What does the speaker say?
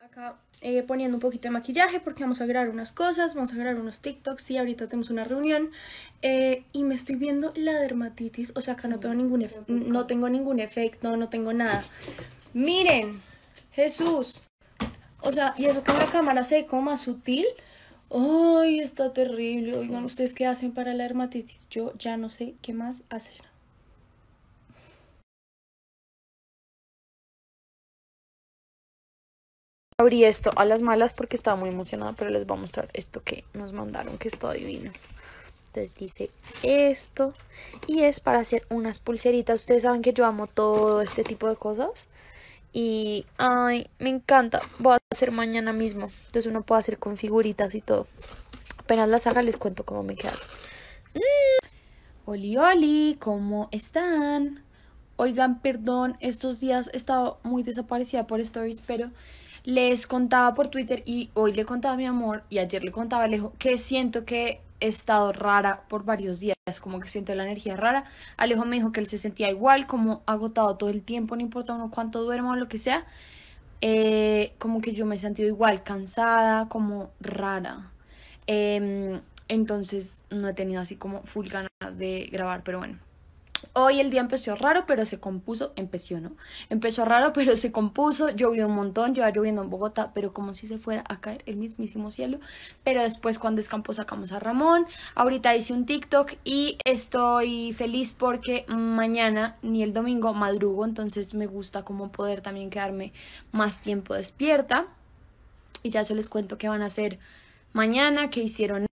acá eh, poniendo un poquito de maquillaje porque vamos a grabar unas cosas, vamos a grabar unos TikToks y ahorita tenemos una reunión eh, y me estoy viendo la dermatitis, o sea, acá no mm, tengo ningún, no tengo ningún efecto, no tengo nada. Miren, Jesús, o sea, y eso con la cámara se ve como más sutil, ¡ay, está terrible! Oigan, ¿ustedes qué hacen para la dermatitis? Yo ya no sé qué más hacer. Abrí esto a las malas porque estaba muy emocionada, pero les voy a mostrar esto que nos mandaron, que es todo divino. Entonces dice esto y es para hacer unas pulseritas. Ustedes saben que yo amo todo este tipo de cosas y ay, me encanta. Voy a hacer mañana mismo. Entonces uno puede hacer con figuritas y todo. Apenas las haga les cuento cómo me quedan. Mm. ¡Olioli! Oli, ¿cómo están? Oigan, perdón, estos días he estado muy desaparecida por stories, pero les contaba por Twitter y hoy le contaba a mi amor y ayer le contaba a Alejo que siento que he estado rara por varios días, como que siento la energía rara. Alejo me dijo que él se sentía igual, como agotado todo el tiempo, no importa cuánto duermo o lo que sea. Eh, como que yo me he sentido igual, cansada, como rara. Em, entonces no he tenido así como full ganas de grabar, pero bueno. Hoy el día empezó raro, pero se compuso, empezó, ¿no? Empezó raro, pero se compuso, llovió un montón, lleva lloviendo en Bogotá, pero como si se fuera a caer el mismísimo cielo. Pero después cuando escampó sacamos a Ramón, ahorita hice un TikTok y estoy feliz porque mañana ni el domingo madrugo, entonces me gusta como poder también quedarme más tiempo despierta. Y ya se les cuento qué van a hacer mañana, que hicieron